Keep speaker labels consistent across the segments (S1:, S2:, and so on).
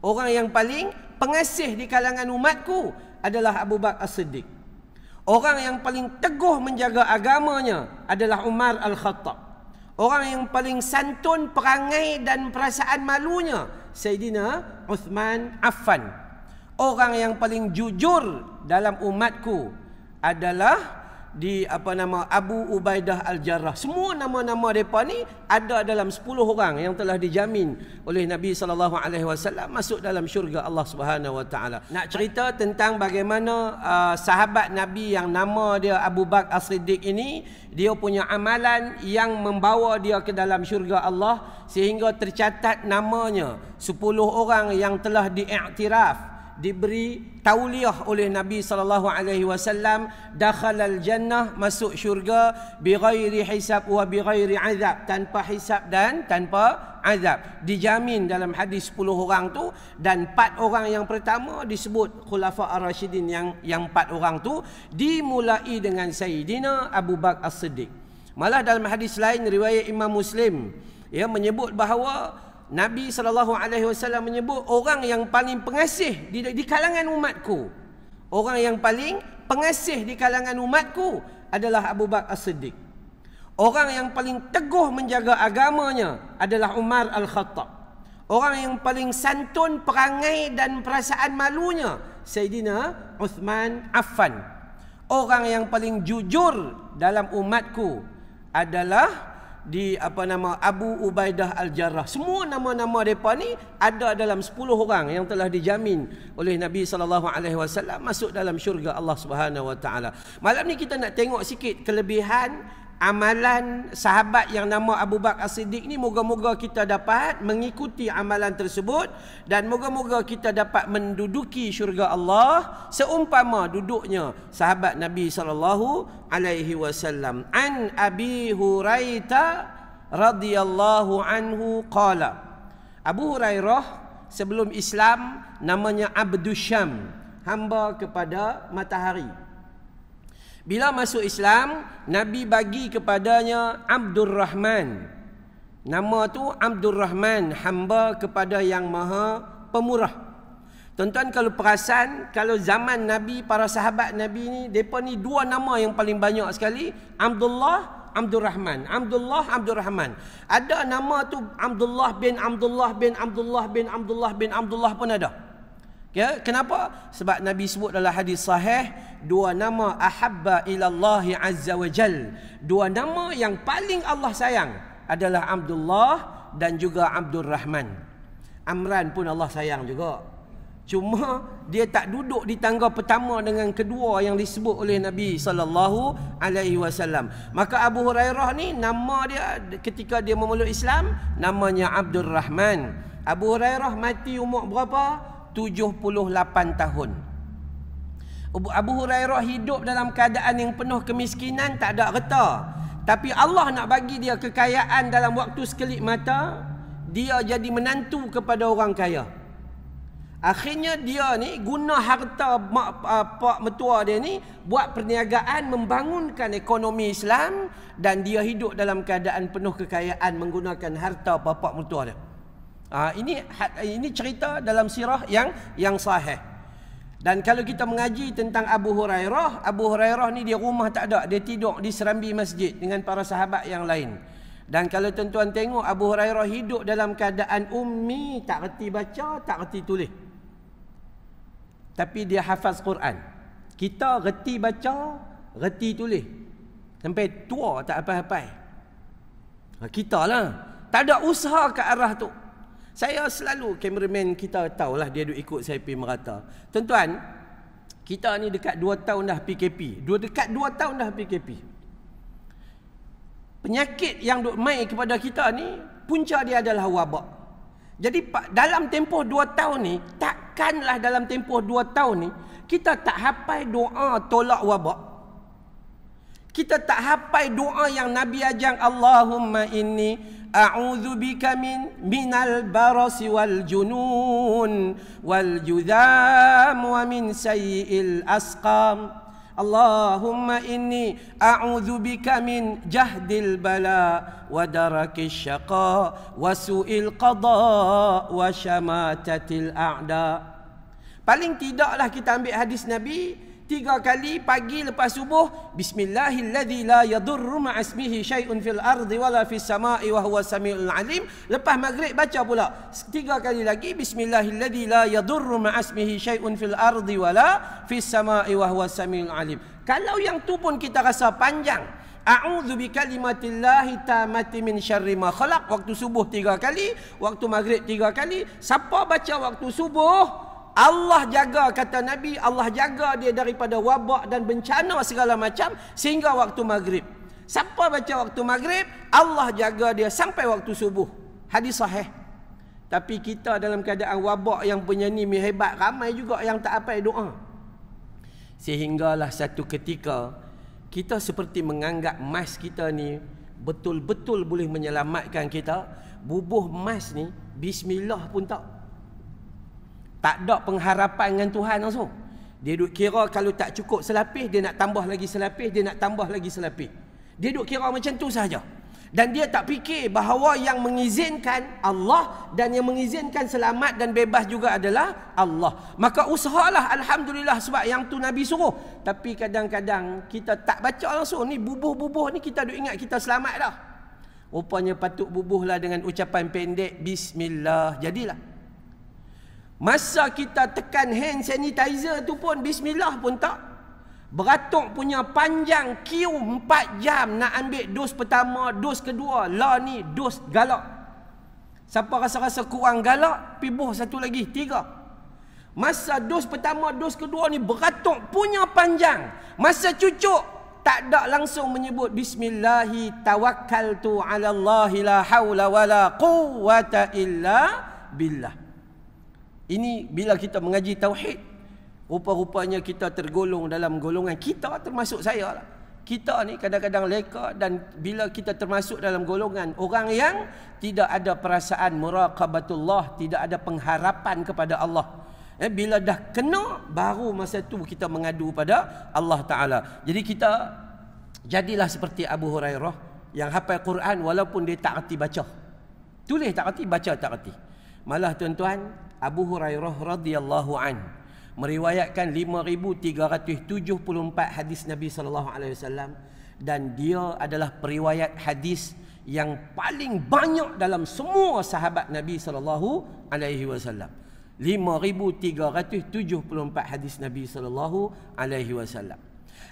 S1: Orang yang paling pengasih di kalangan umatku adalah Abu Bakar As-Siddiq. Orang yang paling teguh menjaga agamanya adalah Umar Al-Khattab. Orang yang paling santun perangai dan perasaan malunya Sayyidina Uthman Affan. Orang yang paling jujur dalam umatku adalah di apa nama Abu Ubaidah Al-Jarrah. Semua nama-nama depa ni ada dalam 10 orang yang telah dijamin oleh Nabi sallallahu alaihi wasallam masuk dalam syurga Allah Subhanahu wa taala. Nak cerita tentang bagaimana uh, sahabat Nabi yang nama dia Abu Bakar As-Siddiq ini dia punya amalan yang membawa dia ke dalam syurga Allah sehingga tercatat namanya 10 orang yang telah diiktiraf diberi tauliah oleh Nabi sallallahu alaihi wasallam dakhalal jannah masuk syurga bi ghairi hisab wa bi ghairi azab tanpa hisab dan tanpa azab dijamin dalam hadis 10 orang tu dan 4 orang yang pertama disebut khulafa ar-rasyidin yang yang 4 orang tu dimulai dengan sayyidina Abu Bakar As-Siddiq malah dalam hadis lain riwayat Imam Muslim ia ya, menyebut bahawa Nabi sallallahu alaihi wasallam menyebut orang yang paling pengasih di, di kalangan umatku. Orang yang paling pengasih di kalangan umatku adalah Abu Bakar As-Siddiq. Orang yang paling teguh menjaga agamanya adalah Umar Al-Khattab. Orang yang paling santun perangai dan perasaan malunya Sayyidina Uthman Affan. Orang yang paling jujur dalam umatku adalah di apa nama Abu Ubaidah Al-Jarrah. Semua nama-nama depa ni ada dalam 10 orang yang telah dijamin oleh Nabi sallallahu alaihi wasallam masuk dalam syurga Allah Subhanahu wa taala. Malam ni kita nak tengok sikit kelebihan amalan sahabat yang nama Abu Bakar As-Siddiq ni moga-moga kita dapat mengikuti amalan tersebut dan moga-moga kita dapat menduduki syurga Allah seumpama duduknya sahabat Nabi sallallahu alaihi wasallam an Abi Huraira radhiyallahu anhu qala Abu Hurairah sebelum Islam namanya Abdusyam hamba kepada matahari bila masuk Islam, Nabi bagi kepadanya Abdul Rahman. Nama tu Abdul Rahman, hamba kepada yang maha pemurah. Tuan-tuan kalau perasan, kalau zaman Nabi, para sahabat Nabi ni, mereka ni dua nama yang paling banyak sekali. Abdullah, Abdul Rahman. Abdullah, Abdul Rahman. Ada nama tu Abdullah bin Abdullah bin Abdullah bin Abdullah bin Abdullah pun ada. Ada. Ya, kenapa? Sebab Nabi sebut dalam hadis sahih dua nama ahabba ila Allah azza wa jal. Dua nama yang paling Allah sayang adalah Abdullah dan juga Abdul Rahman. Amran pun Allah sayang juga. Cuma dia tak duduk di tangga pertama dengan kedua yang disebut oleh Nabi sallallahu alaihi wasallam. Maka Abu Hurairah ni nama dia ketika dia memeluk Islam namanya Abdul Rahman. Abu Hurairah mati umur berapa? 78 tahun. Abu Hurairah hidup dalam keadaan yang penuh kemiskinan, tak ada reta. Tapi Allah nak bagi dia kekayaan dalam waktu sekelip mata, dia jadi menantu kepada orang kaya. Akhirnya dia ni guna harta mak, uh, pak metua dia ni buat perniagaan membangunkan ekonomi Islam dan dia hidup dalam keadaan penuh kekayaan menggunakan harta bapak metua dia. Ha, ini ini cerita dalam sirah yang yang sahih. Dan kalau kita mengaji tentang Abu Hurairah, Abu Hurairah ni dia rumah tak ada, dia tidur di serambi masjid dengan para sahabat yang lain. Dan kalau tuan-tuan tengok Abu Hurairah hidup dalam keadaan ummi, tak reti baca, tak reti tulis. Tapi dia hafaz Quran. Kita reti baca, reti tulis. Sampai tua tak apa-apa. Ha, kita lah. Tak ada usaha ke arah tu. Saya selalu kameraman kita tahulah dia duk ikut saya pergi merata. Tuan-tuan, kita ni dekat 2 tahun dah PKP. Dua dekat 2 tahun dah PKP. Penyakit yang duk mai kepada kita ni punca dia adalah wabak. Jadi pak dalam tempoh 2 tahun ni takkanlah dalam tempoh 2 tahun ni kita tak hapai doa tolak wabak. Kita tak hapai doa yang Nabi ajang Allahumma inni أعوذ بك من من البرص والجنون والجذام ومن سيء الأسقام اللهم إني أعوذ بك من جهد البلاء ودرك الشقاء وسوء القضاء وشماتة الأعداء paling tidaklah kita ambil hadis Nabi tiga kali pagi lepas subuh bismillahilladzi la yadurru ma'asmihi syai'un fil ardi wala fis sama'i wa huwa samiul alim lepas maghrib baca pula tiga kali lagi bismillahilladzi la yadurru ma'asmihi syai'un fil ardi wala fis sama'i wa huwa samiul alim kalau yang tu pun kita rasa panjang A'udzu bi kalimatillahi tamati min syarri ma khalaq waktu subuh tiga kali waktu maghrib tiga kali siapa baca waktu subuh Allah jaga kata Nabi Allah jaga dia daripada wabak dan bencana segala macam sehingga waktu maghrib siapa baca waktu maghrib Allah jaga dia sampai waktu subuh hadis sahih tapi kita dalam keadaan wabak yang punya ni hebat ramai juga yang tak apa doa sehinggalah satu ketika kita seperti menganggap mas kita ni betul-betul boleh menyelamatkan kita bubuh mas ni bismillah pun tak tak ada pengharapan dengan Tuhan langsung. Dia duk kira kalau tak cukup selapis, dia nak tambah lagi selapis, dia nak tambah lagi selapis. Dia duk kira macam tu saja. Dan dia tak fikir bahawa yang mengizinkan Allah dan yang mengizinkan selamat dan bebas juga adalah Allah. Maka usahalah Alhamdulillah sebab yang tu Nabi suruh. Tapi kadang-kadang kita tak baca langsung. Ni bubuh-bubuh ni kita duk ingat kita selamat dah. Rupanya patut bubuhlah dengan ucapan pendek Bismillah. Jadilah. Masa kita tekan hand sanitizer tu pun bismillah pun tak. Beratuk punya panjang queue 4 jam nak ambil dos pertama, dos kedua, la ni dos galak. Siapa rasa-rasa kurang galak, pibuh satu lagi, tiga. Masa dos pertama, dos kedua ni beratuk punya panjang. Masa cucuk, tak ada langsung menyebut bismillahi tawakkaltu ala Allahi la hawla wa la quwata illa billah. Ini bila kita mengaji tauhid Rupa-rupanya kita tergolong dalam golongan kita termasuk saya lah. Kita ni kadang-kadang leka dan bila kita termasuk dalam golongan orang yang tidak ada perasaan muraqabatullah, tidak ada pengharapan kepada Allah. Eh, bila dah kena, baru masa tu kita mengadu pada Allah Ta'ala. Jadi kita jadilah seperti Abu Hurairah yang hafal Quran walaupun dia tak reti baca. Tulis tak reti, baca tak reti. Malah tuan-tuan, Abu Hurairah radhiyallahu an meriwayatkan 5374 hadis Nabi sallallahu alaihi wasallam dan dia adalah periwayat hadis yang paling banyak dalam semua sahabat Nabi sallallahu alaihi wasallam 5374 hadis Nabi sallallahu alaihi wasallam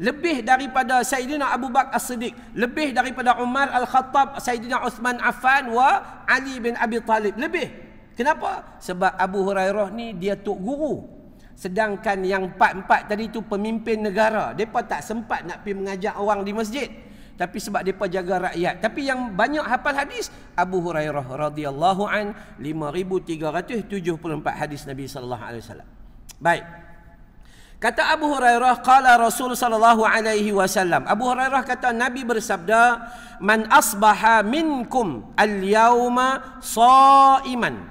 S1: lebih daripada Sayyidina Abu Bakar As-Siddiq lebih daripada Umar Al-Khattab Sayyidina Uthman Affan wa Ali bin Abi Talib lebih Kenapa? Sebab Abu Hurairah ni dia tok guru. Sedangkan yang empat-empat tadi tu pemimpin negara. Mereka tak sempat nak pergi mengajak orang di masjid. Tapi sebab mereka jaga rakyat. Tapi yang banyak hafal hadis Abu Hurairah radhiyallahu an 5374 hadis Nabi sallallahu alaihi wasallam. Baik. Kata Abu Hurairah qala Rasul sallallahu alaihi wasallam. Abu Hurairah kata Nabi bersabda, "Man asbaha minkum al-yauma sha'iman." So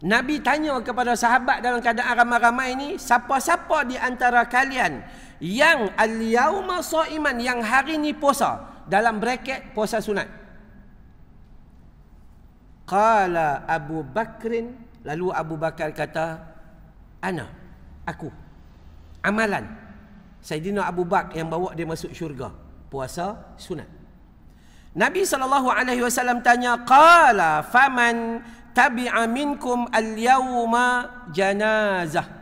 S1: Nabi tanya kepada sahabat dalam keadaan ramai-ramai ini, siapa-siapa di antara kalian yang al-yauma soiman yang hari ini puasa dalam bracket puasa sunat. Kala Abu Bakrin, lalu Abu Bakar kata, ana aku. Amalan Saidina Abu Bak yang bawa dia masuk syurga puasa sunat. Nabi saw tanya, Kala faman tabi'a minkum al-yawma janazah.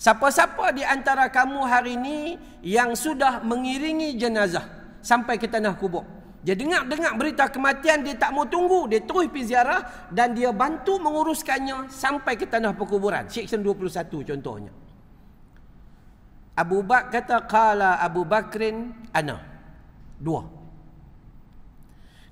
S1: Siapa-siapa di antara kamu hari ini yang sudah mengiringi jenazah sampai ke tanah kubur. Dia dengar-dengar berita kematian, dia tak mau tunggu. Dia terus pergi ziarah dan dia bantu menguruskannya sampai ke tanah perkuburan. Seksyen 21 contohnya. Abu Bak kata, Kala Abu Bakrin, Ana. Dua.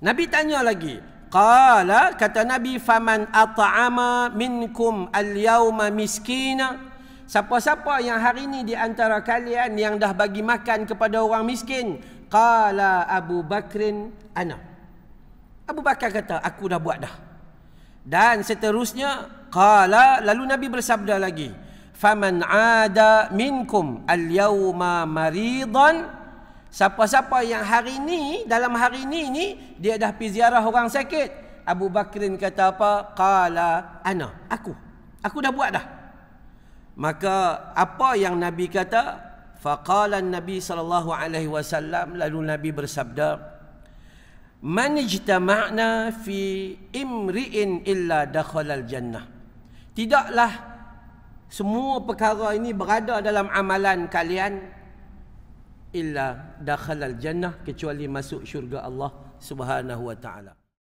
S1: Nabi tanya lagi, Qala kata Nabi faman at'ama minkum al-yawma miskina Siapa-siapa yang hari ini di antara kalian yang dah bagi makan kepada orang miskin Qala Abu Bakrin ana Abu Bakar kata aku dah buat dah Dan seterusnya Qala lalu Nabi bersabda lagi Faman ada minkum al-yawma maridan Siapa-siapa yang hari ni dalam hari ni ni dia dah pergi ziarah orang sakit. Abu Bakrin kata apa? Qala ana. Aku. Aku dah buat dah. Maka apa yang Nabi kata? Faqala Nabi sallallahu alaihi wasallam lalu Nabi bersabda Man ijtama'na fi imri'in illa dakhala jannah Tidaklah semua perkara ini berada dalam amalan kalian illa dakhala al-jannah kecuali masuk syurga Allah Subhanahu wa taala.